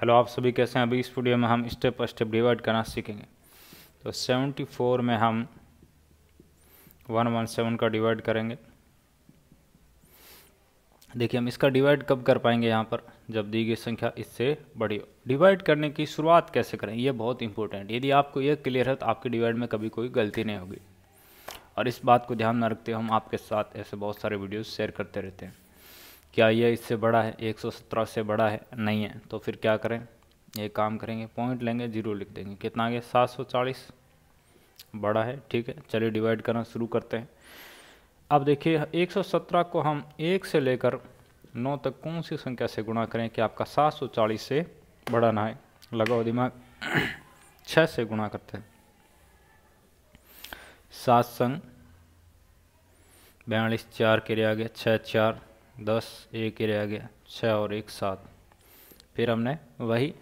hello आप सभी कैसे हैं अभी इस वीडियो में हम स्टेप बाई स्टेप डिवाइड करना सीखेंगे तो 74 में हम 117 का डिवाइड करेंगे देखिए हम इसका डिवाइड कब कर पाएंगे यहाँ पर जब दी गई संख्या इससे बड़ी हो डिवाइड करने की शुरुआत कैसे करें ये बहुत इंपॉर्टेंट यदि आपको ये क्लियर है तो आपके डिवाइड में कभी कोई गलती नहीं होगी और इस बात को ध्यान में रखते हुए हम आपके साथ ऐसे बहुत सारे वीडियोस शेयर करते रहते हैं क्या ये इससे बड़ा है एक सौ सत्रह से बड़ा है नहीं है तो फिर क्या करें ये काम करेंगे पॉइंट लेंगे जीरो लिख देंगे कितना आ गया सात सौ चालीस बड़ा है ठीक है चलिए डिवाइड करना शुरू करते हैं अब देखिए 117 को हम एक से लेकर नौ तक कौन सी संख्या से गुणा करें कि आपका 740 से बड़ा ना है लगाओ दिमाग छः से गुणा करते हैं सात संग बयालीस चार के लिए आगे छः चार दस एक ही रह गया छः और एक सात फिर हमने वही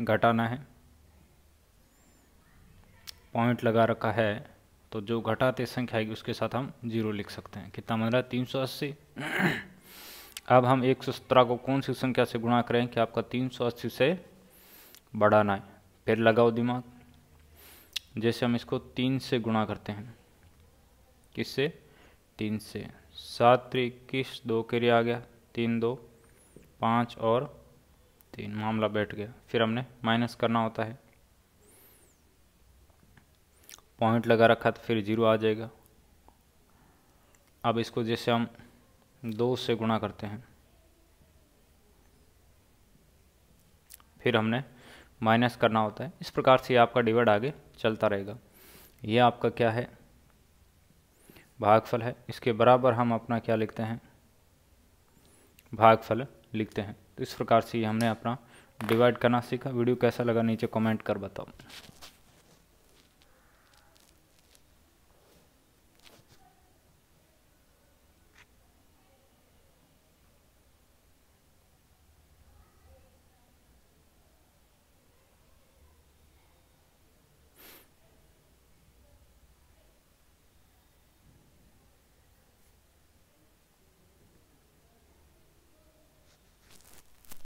घटाना है पॉइंट लगा रखा है तो जो घटाते संख्या आएगी उसके साथ हम जीरो लिख सकते हैं कितना बन रहा है तीन सौ अस्सी अब हम एक सौ सत्रह को कौन सी संख्या से गुणा करें कि आपका तीन सौ अस्सी से बढ़ाना है फिर लगाओ दिमाग जैसे हम इसको तीन से गुणा करते हैं किससे तीन से सात त्री इक्कीस दो के लिए आ गया तीन दो पाँच और तीन मामला बैठ गया फिर हमने माइनस करना होता है पॉइंट लगा रखा तो फिर जीरो आ जाएगा अब इसको जैसे हम दो से गुणा करते हैं फिर हमने माइनस करना होता है इस प्रकार से आपका डिवाइड आगे चलता रहेगा यह आपका क्या है भागफल है इसके बराबर हम अपना क्या लिखते हैं भागफल लिखते हैं तो इस प्रकार से हमने अपना डिवाइड करना सीखा वीडियो कैसा लगा नीचे कमेंट कर बताओ